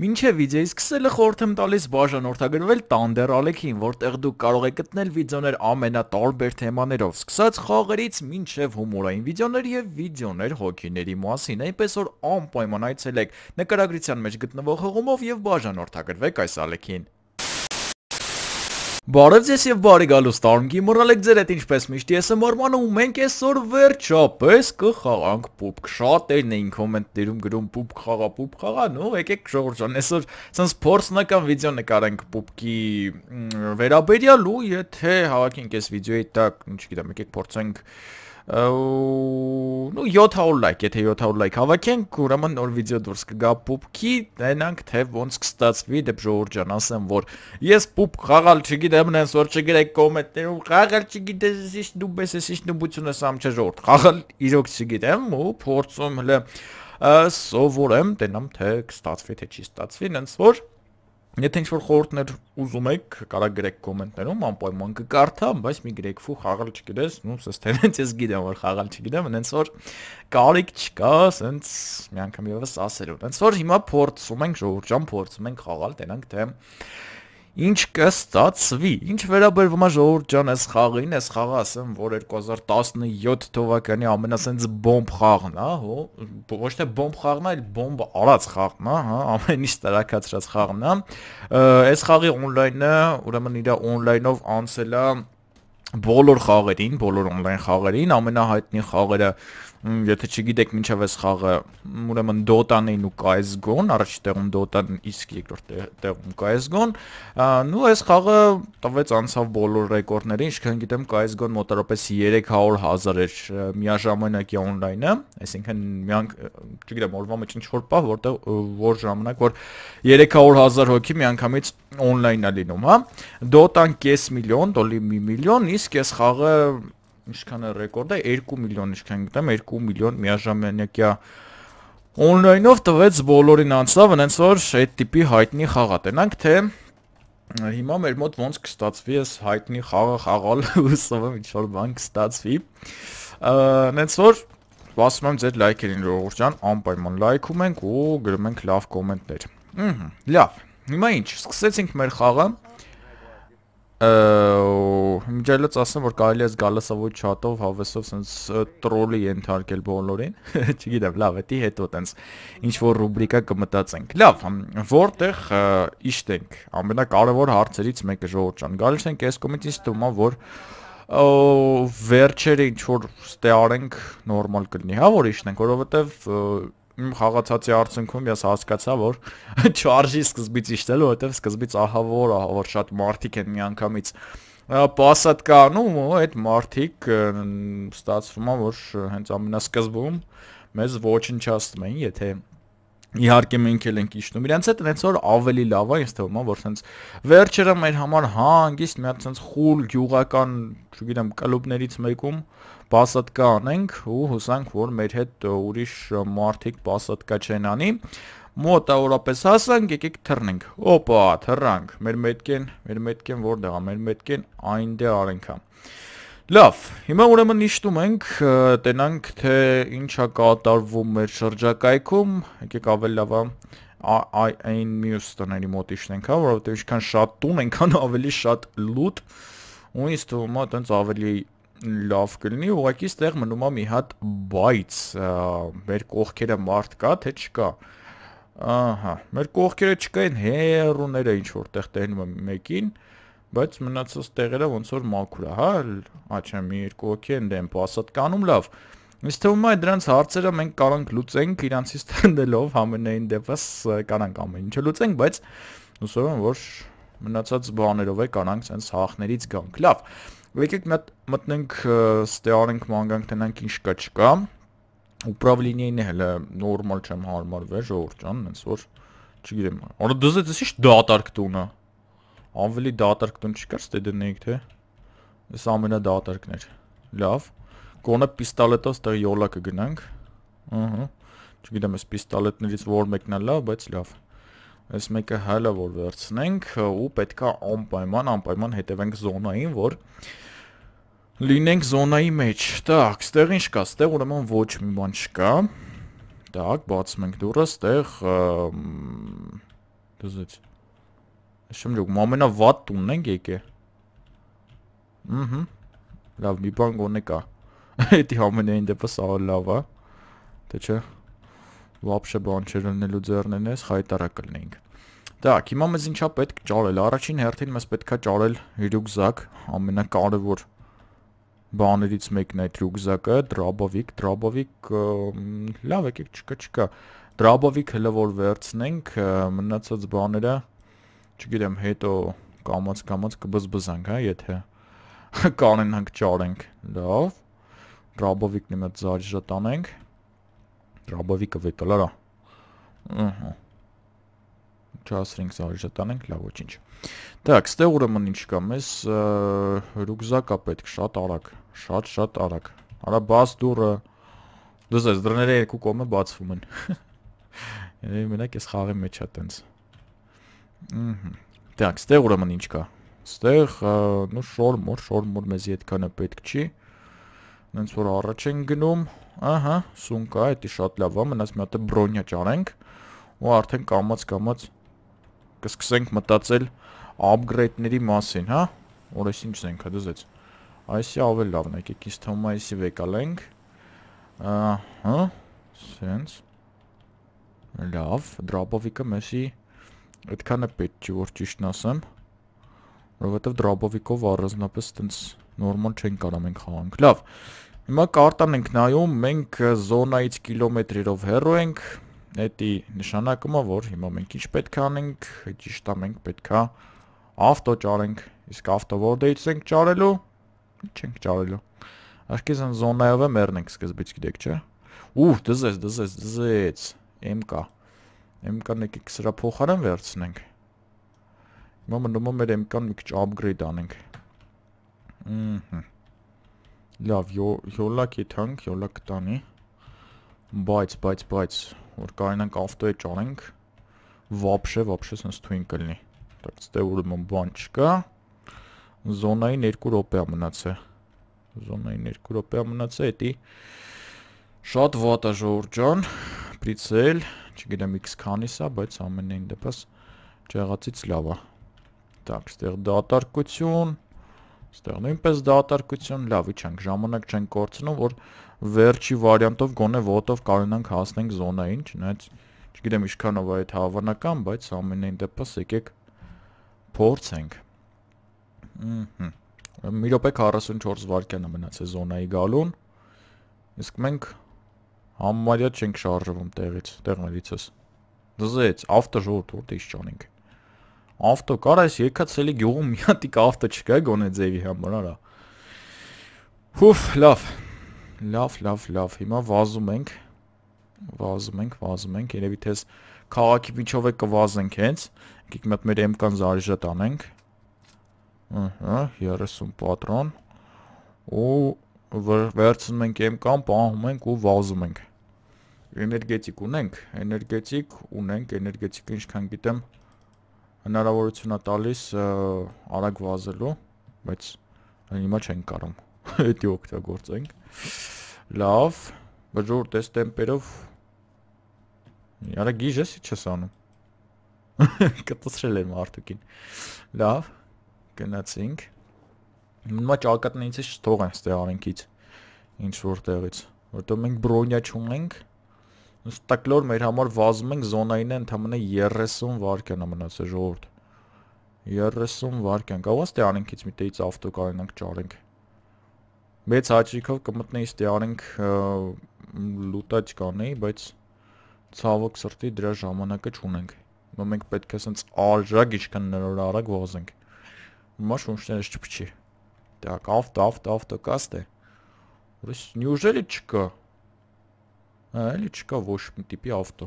Մինչև վիդեոյի սկսելը խորհուրդ եմ տալիս բաժանորդագրվել Thunder Alec-ին, որտեղ դուք կարող եք գտնել վիդեոներ ամենատարբեր թեմաներով, սկսած խաղերից մինչև հումորային վիդեոներ եւ վիդեոներ հոկիների մասին, այնպես որ անպայման այցելեք նկարագրության մեջ գտնվող հղումով եւ բաժանորդագրվեք այս Alec-ին։ Բարև ձեզ եւ բարի գալուս Storm-ի։ Մռալ եք ձեր հետ ինչպես միշտ ես եմ Արմանը ու մենք այսօր վերջապես կխաղանք Pupk։ Շատերն էին կոմենտ դերում գրում Pupk խաղա, Pupk խաղա, նո, եկեք շողորջան, այսօր սենց փորձնական վիդեո նկարենք Pupk-ի վերաբերյալ ու եթե հավաքենք այս վիդեոյի տակ, ինչ գիտեմ, եկեք փորձենք ու 700 լայք, եթե 700 լայք հավաքենք, ուրեմն նոր վիդեո դուրս կգա պուպկի, տենանք թե ոնց կստացվի դեպժոր ջան, ասեմ որ ես պուպ խաղալ չգիտեմ, նենց որ չգրեք կոմենտներում, խաղալ չգիտես, իսկ դու ես, իսկ դու բություն ես ամ չժորտ, խաղալ իրոք չգիտեմ ու փորձում հլը սովորեմ, տենամ թե կստացվի թե չի ստացվի, նենց որ Եթե ինչ-որ խորհուրդներ ուզում եք, կարա գրեք կոմենտներում, անպայման կկարդամ, բայց մի գրեք ֆու խաղալ չգիտես, նո, սա ստենենց ես գիտեմ, որ խաղալ չգիտեմ, հենց որ կարիք չկա, հենց մի անգամ եւս ասելու։ Հենց որ հիմա փորձում ենք, ժողովրդան փորձում ենք խաղալ, տենանք թե ինչ կստացվի։ Ինչ վերաբերվում է ժողովուրդ ջան այս խաղին, այս խաղը ասեմ, որ 2017 թվականի ամենասենց բոմբ խաղն է, հո, ոչ թե բոմբ խաղն է, այլ բոմբ արած խաղն է, հա, ամեն ինչ տարակացրած խաղն է։ Այս խաղի on-line-ը, ուրեմն իր on-line-ով անցել է բոլոր խաղերին, բոլոր on-line խաղերին ամենահայտնի խաղերը, եթե չգիտեք ինչև էս խաղը, ուրեմն Dota-ն էին ու CS:GO-ն, առաջտեղում Dota-ն, իսկ երկրորդ տեղում CS:GO-ն։ Նու էս խաղը տվեց անցավ բոլոր ռեկորդները, ինչքան գիտեմ CS:GO-ն մոտավորապես 300.000 էր միաժամանակի on-line-ը, այսինքն միանք, չգիտեմ, օրվա մեջ ինչ որ պահ, որտեղ որ ժամանակ որ 300.000 հոգի միանգամից on-line-ա լինում, հա։ Dota-ն 5 միլիոն, Dota-ն 1 միլիոն, Իսկ ես խաղը ինչքան է ռեկորդը 2 միլիոն, ինչքան գիտեմ, 2 միլիոն միաժամանակյա on-line-ով տվեց բոլորին անցավ, այնց որ այդ տիպի հայտնի խաղա։ Տենանք թե հիմա մեր մոտ ոնց կստացվի այս հայտնի խաղը խաղալ, հուսով եմ ինչ որ բան կստացվի։ Այնց որ Սպասում եմ ձեր լայքերին Ռողուր ջան, անպայման լայքում ենք ու գրում ենք լավ կոմենտներ։ Ահա, լավ։ Հիմա ինչ, սկսեցինք մեր խաղը միջայլոց ասեմ որ կարելի է զգալասավոր չաթով հավեսով սենց տրոլի ենթարկել բոլորին չգիտեմ լավ էտի հետո տենց ինչ որ ռուբրիկա կմտածենք լավ որտեղ իշտենք ամենակարևոր հարցերից մեկը ժողովուրդ ջան գալիս ենք այս կոմիտից թվում է որ վերջերը ինչ որ ստե արենք նորմալ կլինի հա որ իշտենք որովհետև իմ խաղացածի արդյունքում ես հասկացա, որ չարժի սկզբից իշտել, որովհետև սկզբից ահավոր, ահավոր շատ մարդիկ են միանգամից պասատ կանում ու այդ մարդիկ ստացվում է, որ հենց ամենասկզբում մեզ ոչնչացնում են, եթե Իհարկե մենք էլ ենք իշտում։ Իրանց հետ այնց որ ավելի լավ է, ես թվում է, որ ցենց վերջերը մեր համար հանգիստ մի հատ ցենց խուլ գյուղական, չգիտեմ, կլուբներից մեկում բասատկա անենք ու հուսանք, որ մեր հետ ուրիշ մարդիկ բասատկա չեն անի։ Մոտավորապես հասանք, եկեք թռնենք։ Օպա, թռանք։ Մեր մետքեն, մեր մետքեն որտեղ է, մեր մետքեն այնտեղ արենք հա։ Լավ, հիմա ուրեմն նիշտում ենք, տենանք թե ինչա կատարվում մեր շրջակայքում, եկեք ավել լավ այն մյուս տների մոտ իշտենք, հա, որովհետև ինչքան շատ տուն, այնքան ավելի շատ լուտ, ու ինձ թվում է տենց ավելի լավ կլինի, ուղղակի ստեղ մնում է մի հատ բայց, մեր կողքերը մարդ կա, թե չկա։ Ահա, մեր կողքերը չկային, հերուները ինչ որտեղ տենում եմ մեկին, բայց մնացած տեղերը ոնց որ մաքուր է, հա, աչեմ երկու օքի են դեմպո, ասած կանում լավ։ Ինձ թվում է դրանց հարցերը մենք կարող լուծենք իրանցից տնդելով համենայն դեպս կանանք ամեն ինչը լուծենք, բայց հուսով եմ որ մնացած բաներով է կանանք sense հախներից գանք։ Լավ։ Եկեք մտ մտնենք ստեարենք մանգանք տնանք ինչ կա չկա։ Ուправлениеին հələ նորմալ չեմ հարմարվել, ժողովուրդ ջան, այնպես որ չգիտեմ։ Արա դուզ էս ի՞նչ դատարկ տունը։ դա Ավելի դատարկ տուն չկար ստեդենեիք, թե։ Այս ամենադատարկն էր։ Լավ։ Կոնը պիստոլետով ստեղ յոլա կգնանք։ Ահա։ Չգիտեմ, այս պիստոլետներից որ մեկն է լավ, բայց լավ։ Այս մեկը հələ որ վերցնենք ու պետքա անպայման անպայման հետևենք զոնային, որ լինենք զոնայի մեջ։ Так, ստեղ ինչ կա, ստեղ ուրեմն ոչ մի բան չկա։ Так, բացում ենք դուռը, ստեղ դզեց։ Չեմ ջոկ, ամենավատ տունն ենք եկե։ Ահա։ Լավ, մի բան գոնե կա։ Էդի ամենայն դեպս սա լավ է։ Թե չէ։ Вообще բան չեր լինելու ձեռներն էս խայտարա կլնենք։ Так, հիմա մեզ ինչա պետք ճարել։ Առաջին հերթին մեզ պետքա ճարել ռյուկզակ, ամենակարևոր բաներից մեկն է ռյուկզակը, դրաբովիկ, դրաբովիկ լավ եկեք չկա չկա։ Դրաբովիկ հələ որ վերցնենք, մնացած բաները չգիտեմ, հետո կամած-կամած կբզբզանք, հա, եթե կանենանք ճարենք, լավ։ Ռաբովիկն իմ հետ զարժը տանենք։ Ռաբովիկը վետը, լարա։ Ահա։ Չասրինք զարժը տանենք, լավ, ոչինչ։ Так, ստեղ ուրեմն ինչ կա, մեզ ռուկզակա պետք շատ արագ, շատ-շատ արագ։ Արա բաց դուրը։ Դուզ ես դռները երկու կողմը բացվում են։ Մենակ ես խաղի մեջ է հա տենց։ Դրանք, ստեղ ուրեմն ինչ կա։ Ստեղ, նու շորմոր, շորմոր մեզի այդքանը պետք չի։ Նենց որ առաջ են գնում, ահա, սունկա, էտի շատ լավ է, մնաց մի հատ բրոնյա ճարենք ու արդեն կամած-կամած կսկսենք մտածել upgrade-ների մասին, հա։ Որս ինչն ենք հդզեց։ Այսի ավել լավն է, եկեք ինձ թվում է այսի վեկալենք։ Ահա, սենց։ Լավ, դրապովիկը մեսի այդքանը պետք չի, որ ճիշտն ասեմ, որովհետև դրաբովիկով առանձնապես այտենց նորմալ չեն կարող մենք խաղանք։ Լավ։ Հիմա կարտան ենք նայում, մենք զոնայից կիլոմետրերով հեռու ենք։ Դա նշանակումը, որ հիմա մենք ինչ պետք է անենք, ճիշտ է մենք պետք է ավտո ճարենք, իսկ ավտո որտեղից ենք ճարելու։ Չենք ճարելու։ Աշկեզան զոնայով է մեռնենք սկզբից գիտեք, չէ՞։ Ուհ, դզես, դզես, դզեց։ MK MK-ն եկեք սրա փոխարեն վերցնենք։ Հիմա մնում է մեր MK-ն մի քիչ upgrade անենք։ Ահա։ Լավ, յոլակի թանկ, յոլակ տանի։ Բայց, բայց, բայց, որ կարենանք ավտոյի ճանենք, վաբշե, վաբշե սենց թույն կլնի։ Так, ստե ուրեմն բան չկա։ Զոնային 2 րոպե է մնացել։ Զոնային 2 րոպե է մնացել, էտի շատ վատ է ժողովուրդ ջան։ Պրիցել, չգիտեմ x քանիս է, բայց ամենայն դեպս ճեղածից լավ է։ Так, ստեղ դատարկություն, ստեղ նույնպես դատարկություն, լավ, իջանք, ժամանակ չենք կորցնում, որ վերջի վարիանտով գոնե ոտով կարողանանք հասնենք զոնային, չնայած չգիտեմ ինչքանով է այդ հավանական, բայց ամենայն դեպս եկեք փորձենք։ Ահա։ Մի րոպե 44 վայրկյանը մնաց է զոնայի գալուն։ Իսկ մենք Համարյա չենք շարժվում տեղից, տեղներիցս։ Դզեց, ավտո ժողովուրդ որտեղ ճանենք։ Ավտո կար այս եկածելի գյուղում մի հատիկ ավտո չկա գոնե ձևի համար, արա։ Հուֆ, լավ։ Լավ, լավ, լավ։ Հիմա վազում ենք։ Վազում ենք, վազում ենք, երևի թես քաղաքի միջով է կվազենք հենց։ Եկեք մի հատ մեր MK-ն զարժա տանենք։ Ահա, 30 պատրոն։ Ու վերցնում ենք MK-ն, պահում ենք ու վազում ենք էներգետիկ ունենք, էներգետիկ ունենք, էներգետիկը ինչքան գիտեմ հնարավորություն է տալիս արագ վազելու, բայց հիմա չենք կարող դա օգտագործենք։ Լավ, բժորդ էս տեմպերով Արա գիժես չես անում։ Կտսրել եմ արդուկին։ Լավ, գնացինք։ Հիմա ճակատն ինձ չթողեն ստեղ արենքից։ Ինչ որտեղից, որտեղ մենք բրոնյա չունենք։ Ստակլոր մեր համար վազում ենք զոնային է ընդամենը 30 վարկան է մնացել ժողովուրդ։ 30 վարկան։ Կարող ես տեանենքից մի տեից ավտո կարենանք ճարենք։ Մեծ հաճիկով կմտնեի ստեանենք լուտաչ կանեի, բայց ցավոք սրտի դրա ժամանակը չունենք։ Մենք պետք է սենց արժակ իջքան նոր արագ վազենք։ Հիմա շունչներս չփչի։ Так, авто, авто, авто, касты. Неужели чка? էլի չկա ոչ մի տիպի ավտո։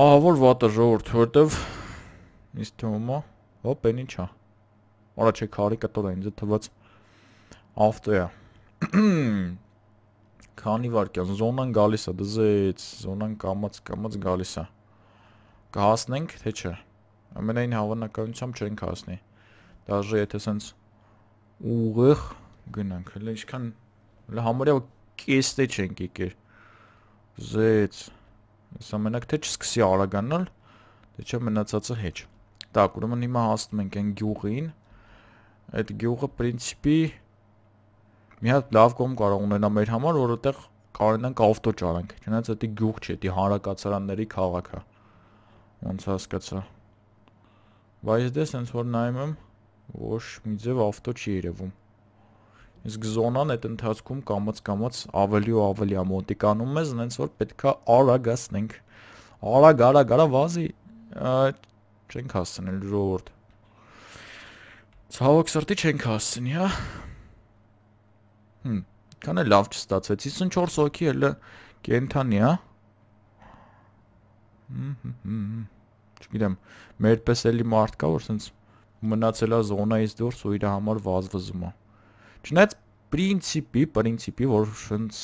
Ահա որ վատը ժողովուրդ, որտեվ ինձ թվում է, հոպ, այն ի՞նչ է։ Որա չէ քարի կտոր է ինձ թված ավտո է։ Քանի վարքյան զոնան գալիս է դզեց, զոնան կամած կամած գալիս է։ Կհասնենք թե չէ։ Ամենայն հավանականությամբ չենք հասնի։ Դաժե եթե սենց ուղիղ գնանք, հələ ինչքան հələ համարյա կեստե չենք եկեր։ Զեց։ Այս ամենակ թե չսկսի արագանալ, թե չէ մնացածը հեչ։ Так, ուրեմն հիմա հասնում ենք այն գյուղին։ Այդ գյուղը principi մի հատ լավ կողմ կարող ունենա մեր համար, որովհետեղ կարենանք ավտո ճարանք։ Չնայած դա գյուղ չէ, դա հանրակացարանների քաղաք է։ Ոնց հասկացա։ Բայց դե sense որ նայում եմ, ոչ մի ձև ավտո չի երևում։ Իսկ զոնան այդ ընթացքում կամած-կամած ավելի ու ավելի է մոտիկանում մեզ, նենց որ պետքա արագ ասնենք։ Արագ, արագ, արա վազի, չենք հասցնել ժողովուրդ։ Ցավոք սրտի չենք հասցնի, հա։ Հմ, քանը լավ չստացվեց։ 54 հոգի էլ կենթանի, հա։ Չգիտեմ, մերպես էլի մարդ կա, որ սենց մնացել է զոնայից դուրս ու իր համար վազվզում է։ Չնայած principi, principi, որ շնց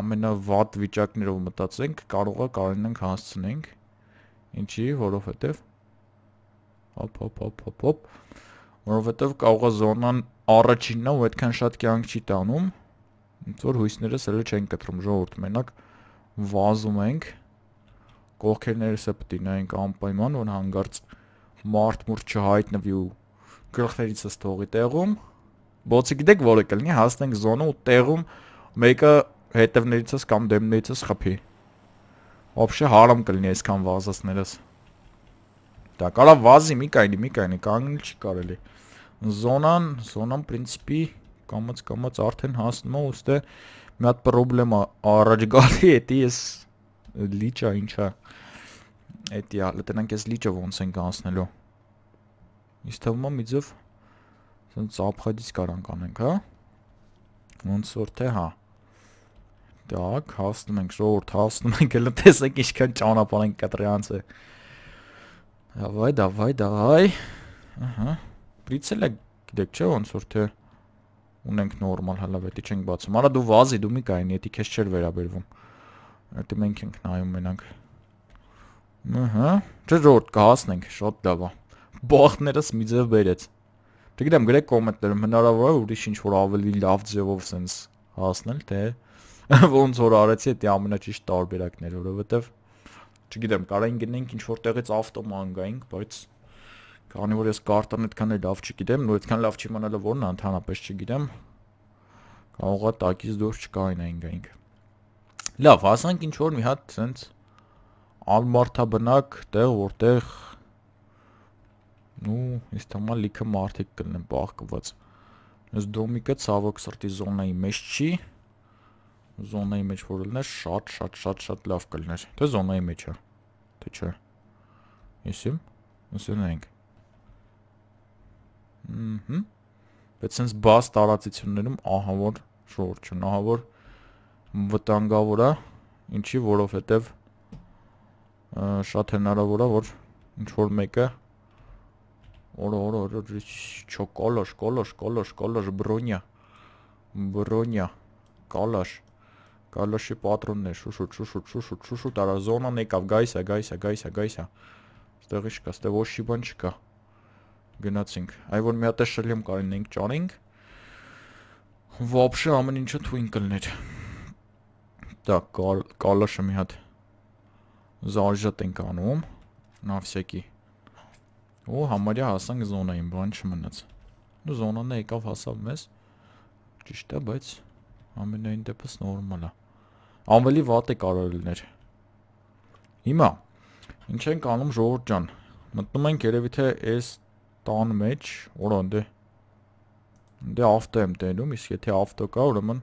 ամենավատ վիճակներով մտածենք, կարող է կարենանք հասցնենք։ Ինչի, որովհետև հոպ հոպ հոպ հոպ հոպ որովհետև կարող է զոնան առաջինն ու այդքան շատ կյանք չի տանում ինձ որ հույսներս հələ չեն կտրում ժողովուրդ մենակ վազում ենք կողքերներս է պտի նայենք անպայման որ հանգարց մարդ մուրջ չհայտնվի ու գլխներիցս թողի տեղում։ Բոցը գիտեք որը կլինի, հասնենք զոնա ու տեղում մեկը հետևներիցս կամ դեմներիցս խփի։ Вообще հարամ կլինի այսքան վազածներս։ Դա կարա վազի, մի կայնի, մի կայնի, կանգնել չի կարելի։ Զոնան, զոնան principi կամած կամած արդեն հասնում է, ուստի մի հատ խնդրեմա առաջ գալի է, դա ես լիճա ինչա։ Էդիա, լտենանք էս լիճը ոնց ենք անցնելու։ Ինձ թվում է մի ձև սենց ապխադից կարանք անենք, հա? Ոնց որ թե հա։ Դակ, հասնում ենք, շորդ, հասնում ենք, հելը տեսեք ինչքան ճանապարհ ենք կտրյանց է։ Դավայ, դավայ, դավայ։ Ահա։ Պրիցել է գիտեք չէ ոնց որ թե ունենք նորմալ հալավետի չենք բացում։ Արա դու վազի, դու մի կային, եթե քեզ չէր վերաբերվում։ Այդտեղ մենք ենք նայում մենակ։ Ահա, ժողովուրդ կհասնենք, շատ լավ է բողոքներս մի ձև բերեց։ Չգիտեմ, դե գրեք կոմենտներում հնարավոր է ուրիշ ինչ որ ավելի լավ ձևով sense հասնել, թե ոնց որ արեցի դա ամենաճիշտ տարբերակներ, որովհետև չգիտեմ, կարային գնենք ինչ որտեղից ավտոման գայինք, բայց քանի որ ես կարտան այդքան էլ լավ չգիտեմ, նույն այդքան լավ չի մնալը որն է, ընդհանրապես չգիտեմ, կարող է տակից դուրս չկաինային գայինք։ Լավ, հասանք ինչ որ մի հատ sense անմարտաբնակ տեղ, որտեղ ու իս թամա լիքը մարդիկ կլնեն բաղկված այս դոմիկը ցավոք սրտի զոնայի մեջ չի զոնայի մեջ որ լներ շատ շատ շատ շատ լավ կլներ թե զոնայի մեջ է թե չէ իսիմ ուսնենք ըհը բայց sense բաց տարածություններում ահա որ շորջ ունա ահա որ վտանգավոր է ինչի որովհետև շատ հնարավոր է որ ինչ որ մեկը Օրա, օրա, օրա, չո, կալաշ, կալաշ, կալաշ, կալաշ, բրոնյա։ Բրոնյա։ Կալաշ։ Կալաշի պատրոնն է, շուշուտ, շուշուտ, շուշուտ, շուշուտ, արա զոնան եկավ, գայսա, գայսա, գայսա, գայսա։ Ստեղի չկա, ստեղ ոչ մի բան չկա։ Գնացինք։ Այ որ մի հատ է շլիում կանենք, ճանենք։ Вообще ամեն ինչը թույն կլներ։ Դա կալաշը մի հատ զարժատ ենք անում։ Նավսյակի։ Ու համարյա հասանք զոնային, բան չմնաց։ Ու զոնան է եկավ հասավ մեզ։ Ճիշտ է, բայց ամենայն դեպս նորմալ է։ Անվելի վատ է կարող լիներ։ Հիմա ինչ ենք անում ժողովուրդ ջան։ Մտնում ենք երևի թե այս տան մեջ, օրոն դե Դե ավտո եմ տենում, իսկ եթե ավտո կա, ուրեմն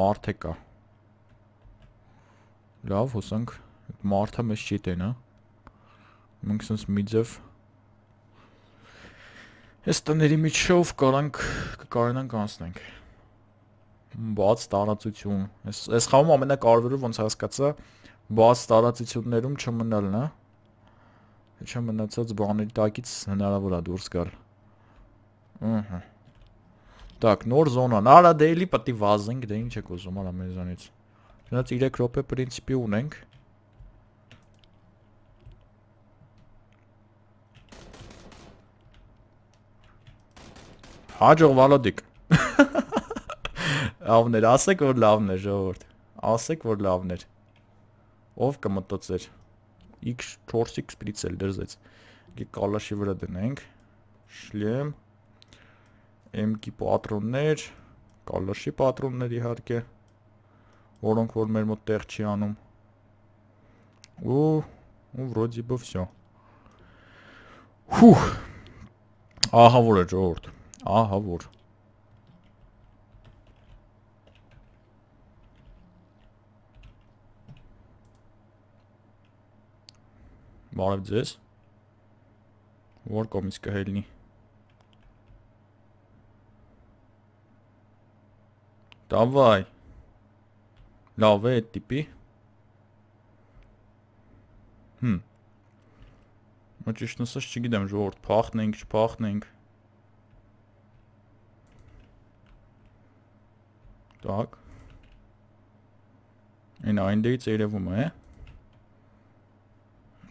մարդ է կա։ Լավ, հուսանք մարդը մեզ չի տենա։ Մենք սենց մի ձև Այս տների միջով կարանք կարենանք անցնենք։ Բաց տարածություն։ Այս այս խաղում ամենակարևորը ոնց հասկացա, բաց տարածություններում չմնալն է։ Չէ մնացած բաների տակից հնարավոր է դուրս գալ։ Ահա։ Так, նոր զոնան։ Արա դելի պետք է վազենք, դե ինչ եք ուզում, արա մեզանից։ Գնաց 3 րոպե պրինցիպի ունենք։ Հաջող Վալոդիկ։ Լավներ, ասեք որ լավներ ժողովուրդ։ Ասեք որ լավներ։ Ով կմտածեր։ X4X սպրիցել դրզեց։ Գի կալաշի վրա դնենք։ Շլեմ։ MK պատրոններ, կալաշի պատրոններ իհարկե, որոնք որ մեր մոտ տեղ չի անում։ Ու ու вроде бы всё։ Հուհ։ Ահա որ է ժողովուրդ։ Ահա որ։ Բարև ձեզ։ Որ կոմից կհելնի։ Դավայ։ Լավ է այդ տիպի։ Հմ։ Մա ճիշտ նսած չգիտեմ ժողովուրդ, փախտնենք, չփախտնենք։ չփախ Так. Այն այնտեղից երևում է։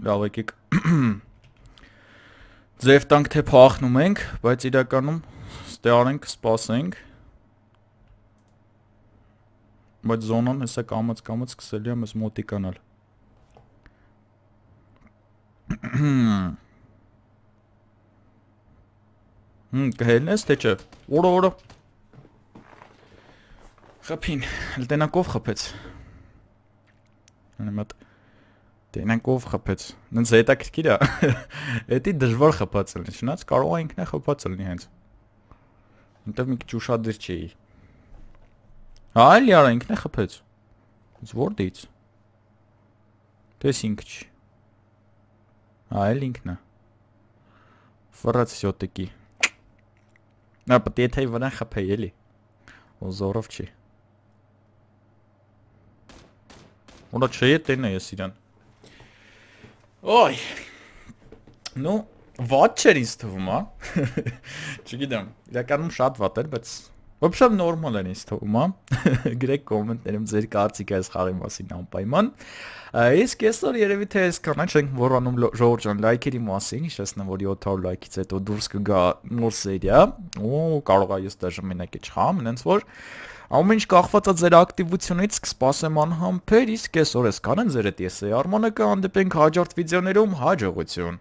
Լավ եկեք։ Ձև տանք թե փախնում ենք, բայց իրականում ստեղարենք, սպասենք։ Բայց զոնան հեսա կամած-կամած սկսել է մեզ մոտիկանալ։ Հմ, կհելնես թե չէ։ Որո, որո։ Խփին, լտենակով խփեց։ Անմատ տենակով խփեց։ Նենց հետաքրքիր է։ հա։ Էդի դժվար խփած լինի, շնաց կարող է ինքն է խփած լինի հենց։ Այնտեղ մի քիչ ուշադիր չէի։ Այլ հա, յարա ինքն է խփեց։ Ից որդից։ Տես ինքն չի։ Այլ հա, ինքն է։ Ֆրած սյոտիկի։ Նա պետք է թե վրան խփեի էլի։ Ոզորով չի։ Ура, չէ, տենն է ես իրան։ Ոй։ Ну, վատ չէր ինձ թվում, հա։ Չգիտեմ, իրականում շատ վատ էր, բայց Ոբշամ նորմալ են ինձ թվում, հա։ Գրեք կոմենտներում ձեր կարծիքը այս խաղի մասին անպայման։ Իսկ այսօր երևի թե այսքան այն չենք մոռանում Ժորժան լայքերի մասին, հիշեցնեմ, որ 700 լայքից հետո դուրս կգա նոր սերիա։ Ու կարող է ես դա ժամանակի չխամ, այնպես որ Ամեն ինչ կախված է ձեր ակտիվությունից, կսպասեմ անհամբեր, իսկ այսօր էս կանեն ձեր հետ ես է Արմանը կհանդիպենք հաջորդ վիդեոներում, հաջողություն։